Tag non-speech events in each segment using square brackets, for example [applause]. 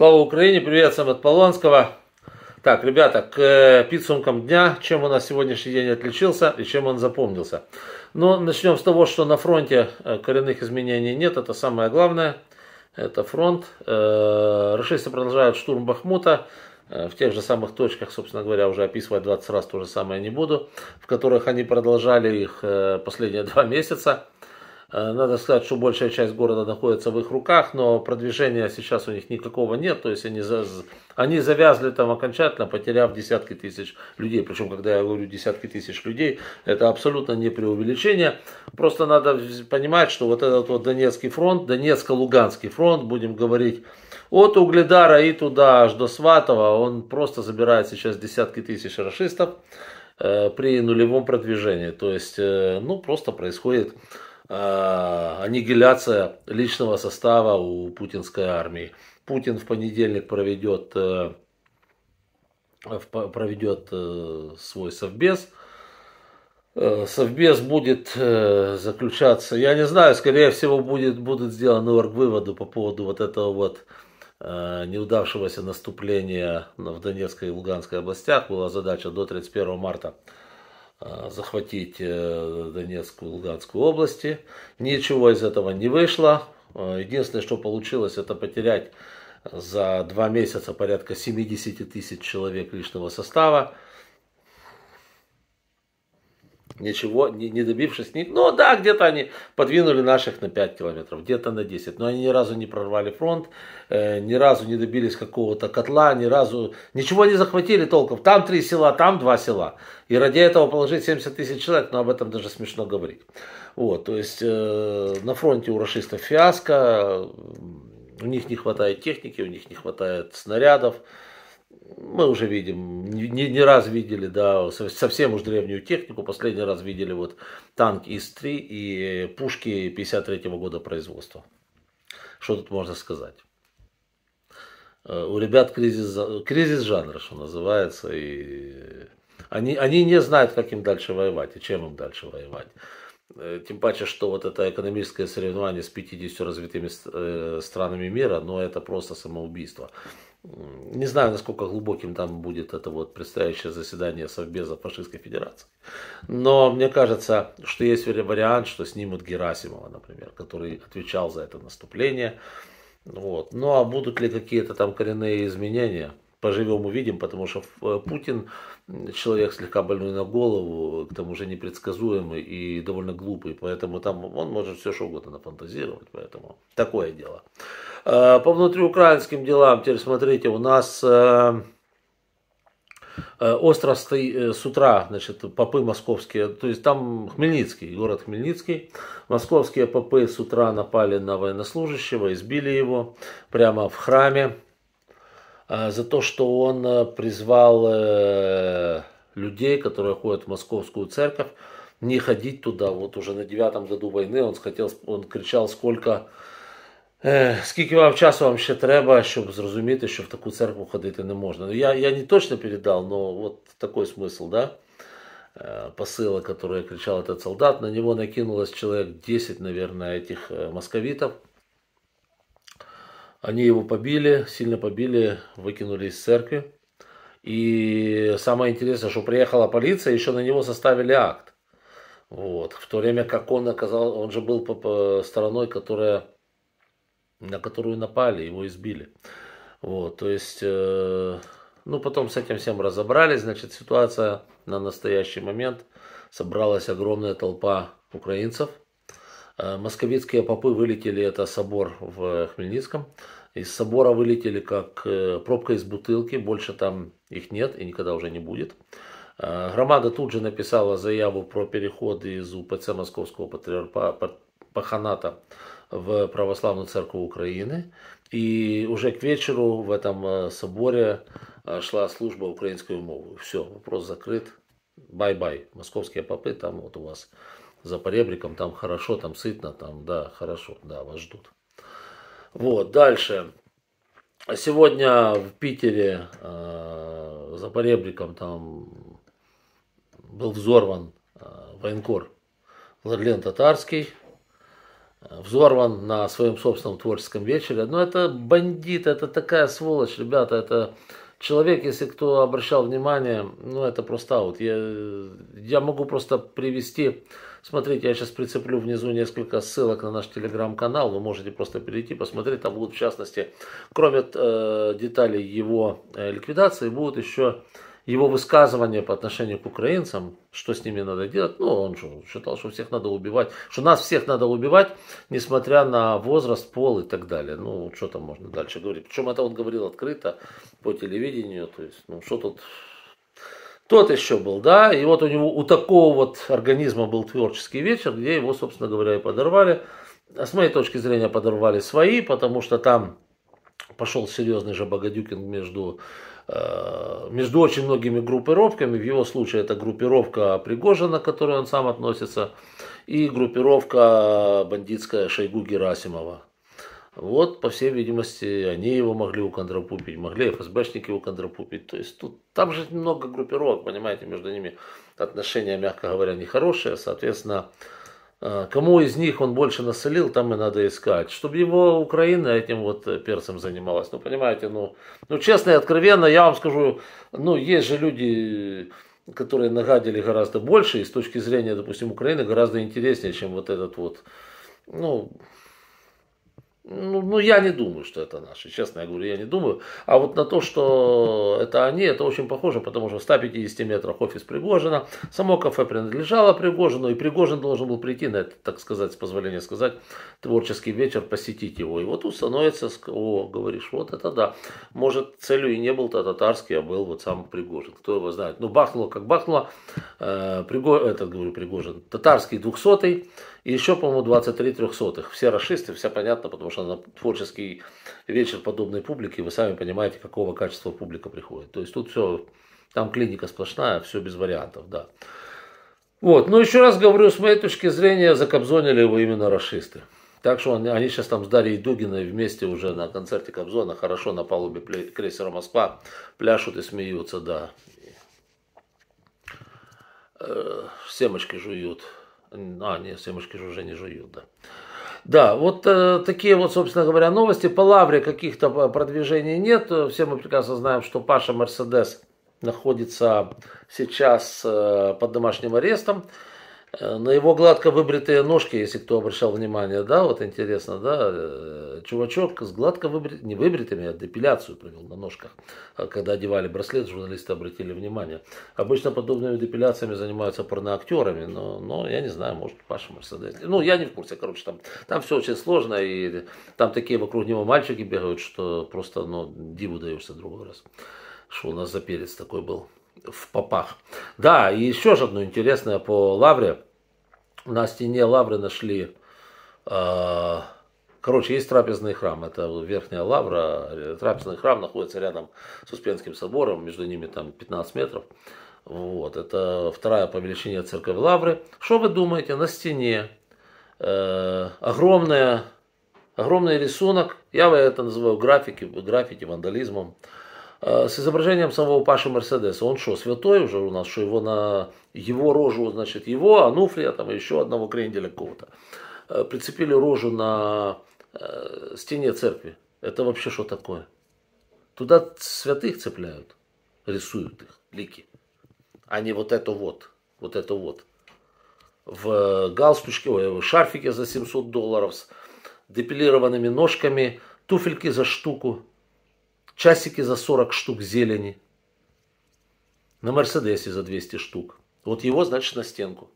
Слава Украине, привет всем от Полонского. Так, ребята, к э, подсумкам дня, чем у нас сегодняшний день отличился и чем он запомнился. Но начнем с того, что на фронте э, коренных изменений нет, это самое главное. Это фронт. Э, Рашисты продолжают штурм Бахмута. В тех же самых точках, собственно говоря, уже описывать 20 раз то же самое не буду, в которых они продолжали их последние [laughs] два месяца. Надо сказать, что большая часть города находится в их руках, но продвижения сейчас у них никакого нет, то есть они, они завязли там окончательно, потеряв десятки тысяч людей. Причем, когда я говорю десятки тысяч людей, это абсолютно не преувеличение. Просто надо понимать, что вот этот вот Донецкий фронт, Донецко-Луганский фронт, будем говорить, от Угледара и туда, аж до Сватова, он просто забирает сейчас десятки тысяч расистов э, при нулевом продвижении. То есть, э, ну, просто происходит Э, аннигиляция личного состава у путинской армии. Путин в понедельник проведет, э, проведет э, свой совбез. Совбез будет заключаться, я не знаю, скорее всего будет, будут сделаны выводы по поводу вот этого вот неудавшегося наступления в Донецкой и Луганской областях. Была задача до 31 марта Э, захватить э, Донецкую, Луганскую области. Ничего из этого не вышло. Э, единственное, что получилось, это потерять за два месяца порядка 70 тысяч человек личного состава ничего не, не добившись. ни ну да, где-то они подвинули наших на 5 километров, где-то на 10. Но они ни разу не прорвали фронт, э, ни разу не добились какого-то котла, ни разу ничего не захватили толком. Там три села, там два села. И ради этого положить 70 тысяч человек, но ну, об этом даже смешно говорить. Вот, то есть э, на фронте у расистов фиаско, у них не хватает техники, у них не хватает снарядов мы уже видим, не, не раз видели, да, совсем уж древнюю технику, последний раз видели вот танк ИС-3 и пушки 53 -го года производства. Что тут можно сказать? Э, у ребят кризис, кризис жанра, что называется, и они, они не знают, как им дальше воевать и чем им дальше воевать. Э, тем паче, что вот это экономическое соревнование с 50 развитыми э, странами мира, но ну, это просто самоубийство. Не знаю, насколько глубоким там будет это вот предстоящее заседание Совбеза фашистской федерации. Но мне кажется, что есть вариант, что снимут Герасимова, например, который отвечал за это наступление. Вот. Ну а будут ли какие-то там коренные изменения – поживем увидим, потому что э, Путин человек слегка больной на голову, к тому же непредсказуемый и довольно глупый, поэтому там он может все что угодно нафантазировать, поэтому такое дело. Э, по внутриукраинским делам, теперь смотрите, у нас э, остров стоит с утра, значит, попы московские, то есть там Хмельницкий, город Хмельницкий, московские попы с утра напали на военнослужащего, избили его прямо в храме, Э, за то, что он э, призвал э, людей, которые ходят в московскую церковь, не ходить туда. Вот уже на девятом году войны он хотел, он кричал, сколько Скільки вам часу вам ще треба, щоб зрозуміти, що в таку церкву ходити не можна? Ну, я, я не точно передал, но вот такой смысл, да? Посыла, который кричал этот солдат, на него накинулось человек 10, наверное, этих московитов – они его побили, сильно побили, выкинули из церкви. И самое интересное, что приехала полиция, еще на него составили акт. Вот. В то время как он оказал, он же был стороной, которая, на которую напали, его избили. Вот, то есть, э, ну потом с этим всем разобрались, значит, ситуация на настоящий момент собралась огромная толпа украинцев, Э, Московицкие попы вылетели, это собор в Хмельницком. Из собора вылетели как э, пробка из бутылки, больше там их нет и никогда уже не будет. Э, громада тут же написала заяву про переход из УПЦ Московского патриарханата в Православную Церковь Украины. И уже к вечеру в этом соборе шла служба украинской мовы. Все, вопрос закрыт. Бай-бай, московские попы, там вот у вас за поребриком, там хорошо, там сытно, там, да, хорошо, да, вас ждут. Вот, дальше. Сегодня в Питере э, за поребриком там был взорван э, военкор Владлен Татарский. Взорван на своем собственном творческом вечере. Но это бандит, это такая сволочь, ребята, это человек, если кто обращал внимание, ну это просто вот Я, я могу просто привести Смотрите, я сейчас прицеплю внизу несколько ссылок на наш телеграм-канал. Вы можете просто перейти, посмотреть. Там будут, в частности, кроме э, деталей его э, ликвидации, будут еще его высказывания по отношению к украинцам, что с ними надо делать. Ну, он же считал, что всех надо убивать, что нас всех надо убивать, несмотря на возраст, пол и так далее. Ну, что там можно дальше говорить. Причем это он говорил открыто по телевидению. То есть, ну, что тут тот еще был, да, и вот у него, у такого вот организма был творческий вечер, где его, собственно говоря, и подорвали. А с моей точки зрения подорвали свои, потому что там пошел серьезный же Богодюкин между, э, между очень многими группировками. В его случае это группировка Пригожина, к которой он сам относится, и группировка бандитская Шойгу Герасимова, вот, по всей видимости, они его могли уконтропупить, могли ФСБшники уконтропупить. То есть тут, там же много группировок, понимаете, между ними отношения, мягко говоря, нехорошие. Соответственно, э, кому из них он больше насолил, там и надо искать. Чтобы его Украина этим вот перцем занималась. Ну, понимаете, ну, ну честно и откровенно, я вам скажу, ну, есть же люди, которые нагадили гораздо больше, и с точки зрения, допустим, Украины гораздо интереснее, чем вот этот вот, ну, ну, ну, я не думаю, что это наши, честно я говорю, я не думаю. А вот на то, что это они, это очень похоже, потому что в 150 метрах офис Пригожина, само кафе принадлежало Пригожину, и Пригожин должен был прийти на это, так сказать, с позволения сказать, творческий вечер, посетить его. И вот он становится, о, говоришь, вот это да. Может, целью и не был-то татарский, а был вот сам Пригожин, кто его знает. Ну, бахнуло, как бахнуло э, Приго, этот, говорю, Пригожин, татарский 200 и еще, по-моему, 23 трехсотых. Все расисты, все понятно, потому что на творческий вечер подобной публики, вы сами понимаете, какого качества публика приходит. То есть тут все, там клиника сплошная, все без вариантов, да. Вот, но ну, еще раз говорю, с моей точки зрения, закобзонили его именно расисты. Так что они, они сейчас там с Дарьей Дугиной вместе уже на концерте Кобзона, хорошо на палубе крейсера Москва, пляшут и смеются, да э, семечки жуют. А, нет, семечки же уже не жуют, да. Да, вот э, такие вот, собственно говоря, новости. По лавре каких-то э, продвижений нет. Все мы прекрасно знаем, что Паша Мерседес находится сейчас э, под домашним арестом. Э, на его гладко выбритые ножки, если кто обращал внимание, да, вот интересно, да, э, чувачок с гладко выбритыми, не выбритыми, а депиляцию провел на ножках, э, когда одевали браслет, журналисты обратили внимание. Обычно подобными депиляциями занимаются порноактерами, но, но я не знаю, может, Паша Мерседес. Ну, я не в курсе, короче, там, там все очень сложно, и там такие вокруг него мальчики бегают, что просто, ну, диву даешься другой раз, что у нас за перец такой был в попах. Да, и еще же одно интересное по лавре. На стене лавры нашли... Э, короче, есть трапезный храм. Это верхняя лавра. Э, трапезный храм находится рядом с Успенским собором. Между ними там 15 метров. Вот, это вторая по величине церковь Лавры. Что вы думаете? На стене э, огромная, огромный рисунок. Я это называю графики, граффити, вандализмом. Э, с изображением самого Паши Мерседеса. Он что, святой уже у нас, что его на его рожу, значит, его, Ануфрия, там еще одного кренделя какого-то, э, прицепили рожу на э, стене церкви. Это вообще что такое? Туда святых цепляют, рисуют их, лики, а не вот это вот, вот это вот. В галстучке, в шарфике за 700 долларов с депилированными ножками, туфельки за штуку – часики за 40 штук зелени, на Мерседесе за 200 штук. Вот его, значит, на стенку.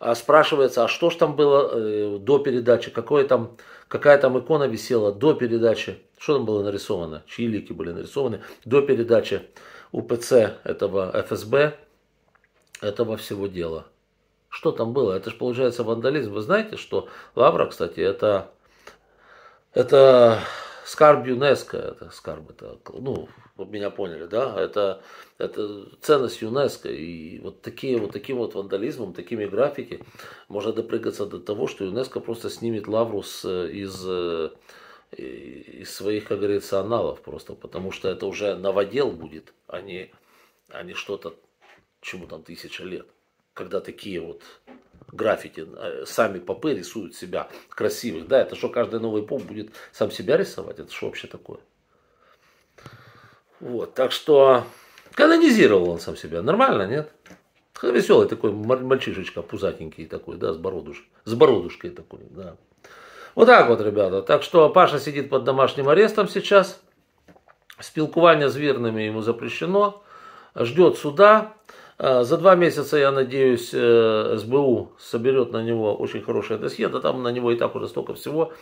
А спрашивается, а что ж там было э, до передачи, какое там, какая там икона висела до передачи, что там было нарисовано, чьи лики были нарисованы до передачи УПЦ этого ФСБ, этого всего дела. Что там было? Это же получается вандализм. Вы знаете, что Лавра, кстати, это, это скарб ЮНЕСКО, это скарб, это, ну, вы меня поняли, да, это, это ценность ЮНЕСКО, и вот, такие, вот таким вот вандализмом, такими графики, можно допрыгаться до того, что ЮНЕСКО просто снимет лавру с, из, из своих, как говорится, аналов просто, потому что это уже новодел будет, а не, а не что-то, чему там тысяча лет когда такие вот граффити, э, сами попы рисуют себя красивых. Да, это что, каждый новый поп будет сам себя рисовать? Это что вообще такое? Вот, так что канонизировал он сам себя. Нормально, нет? Ну, Веселый такой мальчишечка, пузатенький такой, да, с бородуш, С бородушкой такой, да. Вот так вот, ребята. Так что Паша сидит под домашним арестом сейчас. Спилкувание з вірними ему запрещено. Ждет суда. А, за два месяца, я надеюсь, э, СБУ соберет на него очень хорошее досье, да там на него и так уже столько всего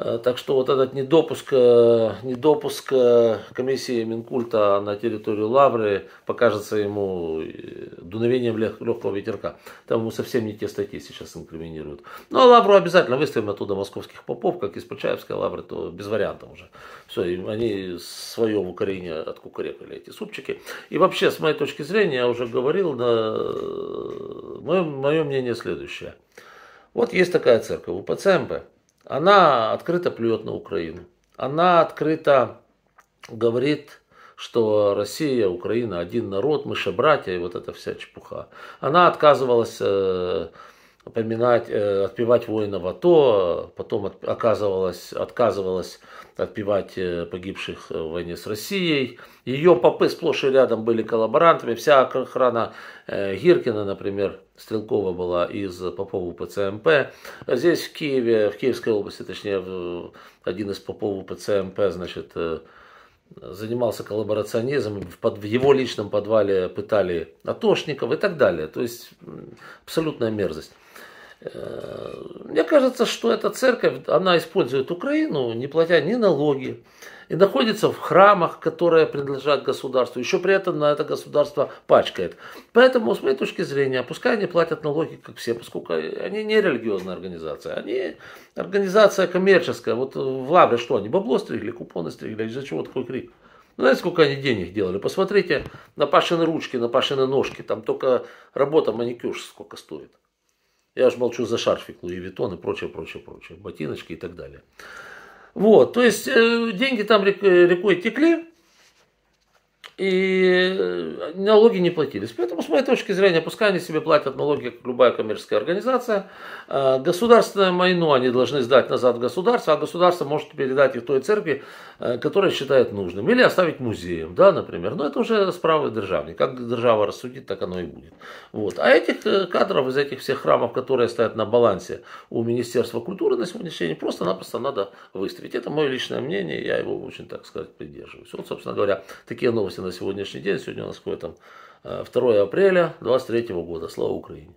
Э, так что вот этот недопуск, э, недопуск э, комиссии Минкульта на территорию Лавры покажется ему дуновением легкого ветерка. Там ему совсем не те статьи сейчас инкриминируют. Но ну, а Лавру обязательно выставим оттуда московских попов, как из Почаевской Лавры, то без вариантов уже. Все, они свое в Украине откукарекали эти супчики. И вообще, с моей точки зрения, я уже говорил, да, мое, мое мнение следующее. Вот есть такая церковь, у УПЦМБ. Она открыто плюет на Украину. Она открыто говорит, что Россия, Украина один народ, мы же братья и вот эта вся чепуха. Она отказывалась э, поминать, э, отпевать воинов АТО, потом от, оказывалась, отказывалась отпевать э, погибших в войне с Россией. Ее попы сплошь и рядом были коллаборантами. Вся охрана э, Гиркина, например, Стрелкова была из попов ПЦМП. Здесь в Киеве, в Киевской области, точнее, один из попов ПЦМП, значит, занимался коллаборационизмом, в, под, в его личном подвале пытали атошников и так далее. То есть абсолютная мерзость. Э, мне кажется, что эта церковь, она использует Украину, не платя ни налоги, и находится в храмах, которые принадлежат государству, еще при этом на это государство пачкает. Поэтому, с моей точки зрения, пускай они платят налоги, как все, поскольку они не религиозная организация, они организация коммерческая. Вот в Лавре что, они бабло стригли, купоны стригли, из-за чего такой крик? Ну, знаете, сколько они денег делали? Посмотрите на Пашины ручки, на Пашины ножки. Там только работа маникюр сколько стоит. Я уж молчу за шарфик, Луи Витон и прочее, прочее, прочее. Ботиночки и так далее. Вот, то есть э, деньги там рекой текли, и э, налоги не платились. Поэтому, с моей точки зрения, пускай они себе платят налоги, как любая коммерческая организация. Э, Государственное майно они должны сдать назад в государство, а государство может передать их той церкви, э, которая считает нужным. Или оставить музеем, да, например. Но это уже справа державы. Как держава рассудит, так оно и будет. Вот. А этих кадров из этих всех храмов, которые стоят на балансе у Министерства культуры на сегодняшний день, просто-напросто надо выставить. Это мое личное мнение, я его очень, так сказать, придерживаюсь. Вот, собственно говоря, такие новости на на сегодняшний день, сегодня у нас какое там 2 э, апреля 23 года, слава Украине.